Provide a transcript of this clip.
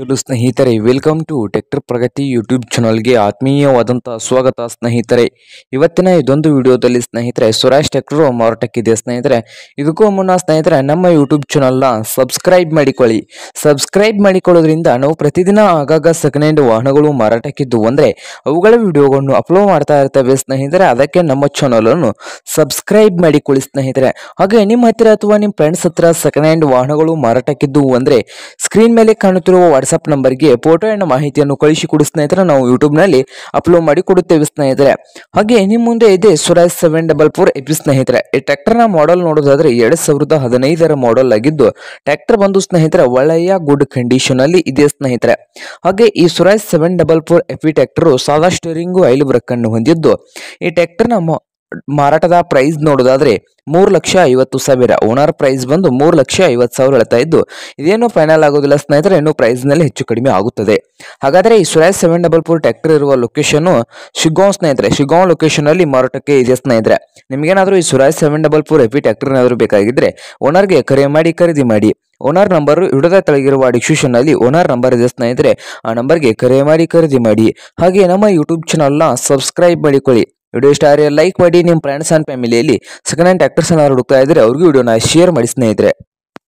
hello ಸ್ನೇಹಿತರೆ welcome to ಟೆಕ್ಟರ್ Pragati YouTube ಚಾನಲ್ಗೆ ಆತ್ಮೀಯವಾದಂಥ ಸ್ವಾಗತ ಸ್ನೇಹಿತರೆ ಇವತ್ತಿನ ಇದೊಂದು ವಿಡಿಯೋದಲ್ಲಿ ಸ್ನೇಹಿತರೆ ಸ್ವರಾಜ್ ಟೆಕ್ಟರ್ ಮಾರಾಟಕ್ಕಿದೆ ಸ್ನೇಹಿತರೆ ಇದಕ್ಕೂ ಮುನ್ನ ಸ್ನೇಹಿತರೆ ನಮ್ಮ ಯೂಟ್ಯೂಬ್ ಚಾನಲ್ನ ಸಬ್ಸ್ಕ್ರೈಬ್ ಮಾಡಿಕೊಳ್ಳಿ ಸಬ್ಸ್ಕ್ರೈಬ್ ಮಾಡಿಕೊಳ್ಳೋದ್ರಿಂದ ನಾವು ಪ್ರತಿದಿನ ಆಗಾಗ ಸೆಕೆಂಡ್ ಹ್ಯಾಂಡ್ ವಾಹನಗಳು ಮಾರಾಟಕ್ಕಿದ್ದು ಅಂದರೆ ಅವುಗಳ ವಿಡಿಯೋಗಳನ್ನು ಅಪ್ಲೋಡ್ ಮಾಡ್ತಾ ಇರ್ತವೆ ಸ್ನೇಹಿತರೆ ಅದಕ್ಕೆ ನಮ್ಮ ಚಾನಲನ್ನು ಸಬ್ಸ್ಕ್ರೈಬ್ ಮಾಡಿಕೊಳ್ಳಿ ಸ್ನೇಹಿತರೆ ಹಾಗೆ ನಿಮ್ಮ ಹತ್ತಿರ ಅಥವಾ ನಿಮ್ಮ ಫ್ರೆಂಡ್ಸ್ ಹತ್ರ ಸೆಕೆಂಡ್ ಹ್ಯಾಂಡ್ ವಾಹನಗಳು ಮಾರಾಟಕ್ಕಿದ್ದು ಅಂದರೆ ಸ್ಕ್ರೀನ್ ಮೇಲೆ ಕಾಣುತ್ತಿರುವ ವಾಟ್ಸ್ ವಾಟ್ಸಪ್ ನಂಬರ್ಗೆ ಫೋಟೋ ಎಂಡ್ ಮಾಹಿತಿಯನ್ನು ಕಳಿಸಿ ಕೊಡಿ ಸ್ನೇಹಿತರೆ ನಾವು ಯೂಟ್ಯೂಬ್ನಲ್ಲಿ ಅಪ್ಲೋಡ್ ಮಾಡಿ ಕೊಡುತ್ತೇವೆ ಸ್ನೇಹಿತರೆ ಹಾಗೆ ನಿಮ್ಮ ಮುಂದೆ ಇದೆ Swaraj seven double four FE ಸ್ನೇಹಿತರೆ ಈ ಟ್ರ್ಯಾಕ್ಟರ್ನ ಮಾಡೆಲ್ ನೋಡೋದಾದ್ರೆ ಎರಡು ಸಾವಿರದ ಹದಿನೈದರ ಮಾಡಲ್ ಆಗಿದ್ದು ಟ್ರ್ಯಾಕ್ಟರ್ ಬಂದು ಸ್ನೇಹಿತರೆ ಒಳ್ಳೆಯ ಗುಡ್ ಕಂಡೀಷನ್ ಅಲ್ಲಿ ಇದೆ ಸ್ನೇಹಿತರೆ ಹಾಗೆ ಈ Swaraj seven double four FE tractor ಸಾದಾ ಸ್ಟೇರಿಂಗು ಐಲ್ ಬ್ರಕ್ ಅನ್ನು ಹೊಂದಿದ್ದು ಈ ಟ್ರ್ಯಾಕ್ಟರ್ನ ಮಾರಾಟದ ಪ್ರೈಸ್ ನೋಡೋದಾದ್ರೆ ಮೂರು ಲಕ್ಷ ಐವತ್ತು ಸಾವಿರ ಓನರ್ ಪ್ರೈಸ್ ಬಂದು ಮೂರು ಲಕ್ಷ ಐವತ್ತು ಸಾವಿರ ಹೇಳ್ತಾ ಇದ್ದು ಇದೇನು ಫೈನಲ್ ಆಗೋದಿಲ್ಲ ಸ್ನೇಹಿತರೆ ಇನ್ನು ಪ್ರೈಸ್ನಲ್ಲಿ ಹೆಚ್ಚು ಕಡಿಮೆ ಆಗುತ್ತದೆ ಹಾಗಾದರೆ ಈ Swaraj seven double four tractor ಇರುವ ಲೊಕೇಶನ್ ಶಿಗ್ಗಾಂವ್ ಸ್ನೇಹಿತರೆ ಲೊಕೇಶನ್ ಲೊಕೇಶನಲ್ಲಿ ಮಾರಾಟಕ್ಕೆ ಇದೆ ಸ್ನೇಹಿತರೆ ನಿಮಗೇನಾದರೂ ಈ Swaraj seven double four FE tractor ಬೇಕಾಗಿದ್ರೆ ಬೇಕಾಗಿದ್ದರೆ ಓನರ್ಗೆ ಕರೆ ಮಾಡಿ ಖರೀದಿ ಮಾಡಿ ಓನರ್ ನಂಬರು ಹಿಡದ ತೆಳಗಿರುವ ಡಿಸ್ಕ್ರಿಪ್ಷನ್ ನಲ್ಲಿ ಓನರ್ ನಂಬರ್ ಇದೆ ಸ್ನೇಹಿತರೆ ಆ ನಂಬರ್ಗೆ ಕರೆ ಮಾಡಿ ಖರೀದಿ ಮಾಡಿ ಹಾಗೆ ನಮ್ಮ ಯೂಟ್ಯೂಬ್ ಚಾನಲ್ನ ಸಬ್ಸ್ಕ್ರೈಬ್ ಮಾಡಿಕೊಳ್ಳಿ ವಿಡಿಯೋ ಇಷ್ಟ ಆದರೆ ಲೈಕ್ ಮಾಡಿ ನಿಮ್ಮ ಫ್ರೆಂಡ್ಸ್ ಆ್ಯಂಡ್ ಫ್ಯಾಮಿಲಿಯಲ್ಲಿ ಸೆಕೆಂಡ್ ಹ್ಯಾಂಡ್ ಟ್ಯಾಕ್ಟರ್ಸ್ ಯಾರು ಹುಡುಕ್ತಾ ಇದ್ದರೆ ಅವ್ರಿಗೂ ವಿಡಿಯೋನ ಶೇರ್ ಮಾಡಿ ಸ್ನೇಹಿತರೆ